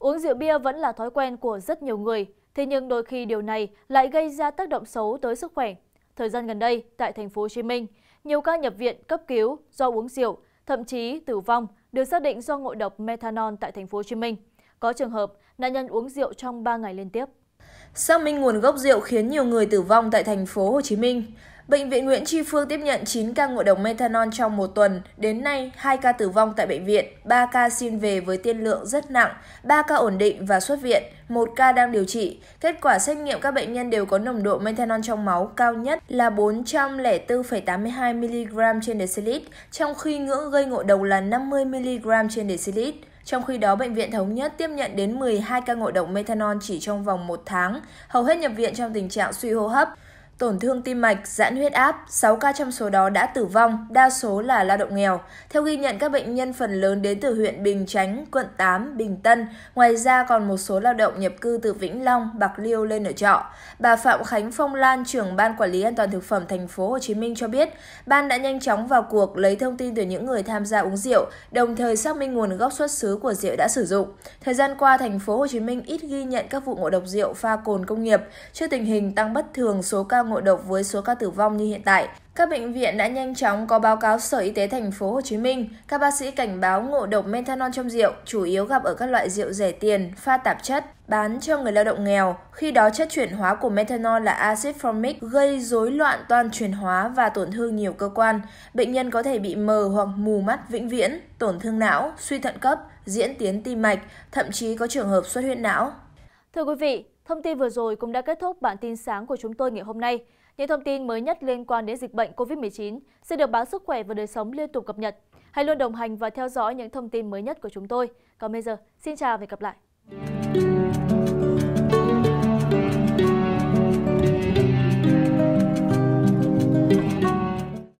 uống rượu bia vẫn là thói quen của rất nhiều người thế nhưng đôi khi điều này lại gây ra tác động xấu tới sức khỏe thời gian gần đây tại Thành phố Hồ Chí Minh, nhiều ca nhập viện cấp cứu do uống rượu thậm chí tử vong được xác định do ngộ độc methanol tại Thành phố Hồ Chí Minh. có trường hợp nạn nhân uống rượu trong 3 ngày liên tiếp Xác minh nguồn gốc rượu khiến nhiều người tử vong tại thành phố Hồ Chí Minh. Bệnh viện Nguyễn Tri Phương tiếp nhận 9 ca ngộ độc methanol trong một tuần. Đến nay, 2 ca tử vong tại bệnh viện, 3 ca xin về với tiên lượng rất nặng, 3 ca ổn định và xuất viện, 1 ca đang điều trị. Kết quả xét nghiệm các bệnh nhân đều có nồng độ methanol trong máu cao nhất là 404,82 mg trên decilít, trong khi ngưỡng gây ngộ độc là 50 mg trên decilít. Trong khi đó, Bệnh viện Thống Nhất tiếp nhận đến 12 ca ngộ độc methanol chỉ trong vòng 1 tháng, hầu hết nhập viện trong tình trạng suy hô hấp tổn thương tim mạch, giãn huyết áp, 6 ca trong số đó đã tử vong, đa số là lao động nghèo. Theo ghi nhận, các bệnh nhân phần lớn đến từ huyện Bình Chánh, quận 8, Bình Tân. Ngoài ra còn một số lao động nhập cư từ Vĩnh Long, Bạc Liêu lên ở trọ. Bà Phạm Khánh Phong Lan, trưởng Ban Quản lý An toàn thực phẩm thành phố Hồ Chí Minh cho biết, ban đã nhanh chóng vào cuộc lấy thông tin từ những người tham gia uống rượu, đồng thời xác minh nguồn gốc xuất xứ của rượu đã sử dụng. Thời gian qua, thành phố Hồ Chí Minh ít ghi nhận các vụ ngộ độc rượu pha cồn công nghiệp. Trước tình hình tăng bất thường số ca ngộ độc với số ca tử vong như hiện tại. Các bệnh viện đã nhanh chóng có báo cáo Sở Y tế thành phố Hồ Chí Minh. Các bác sĩ cảnh báo ngộ độc methanol trong rượu chủ yếu gặp ở các loại rượu rẻ tiền, pha tạp chất, bán cho người lao động nghèo. Khi đó chất chuyển hóa của methanol là axit formic gây rối loạn toàn chuyển hóa và tổn thương nhiều cơ quan. Bệnh nhân có thể bị mờ hoặc mù mắt vĩnh viễn, tổn thương não, suy thận cấp, diễn tiến tim mạch, thậm chí có trường hợp xuất huyết não. Thưa quý vị, Thông tin vừa rồi cũng đã kết thúc bản tin sáng của chúng tôi ngày hôm nay. Những thông tin mới nhất liên quan đến dịch bệnh COVID-19 sẽ được báo Sức khỏe và Đời sống liên tục cập nhật. Hãy luôn đồng hành và theo dõi những thông tin mới nhất của chúng tôi. Còn bây giờ, xin chào và hẹn gặp lại.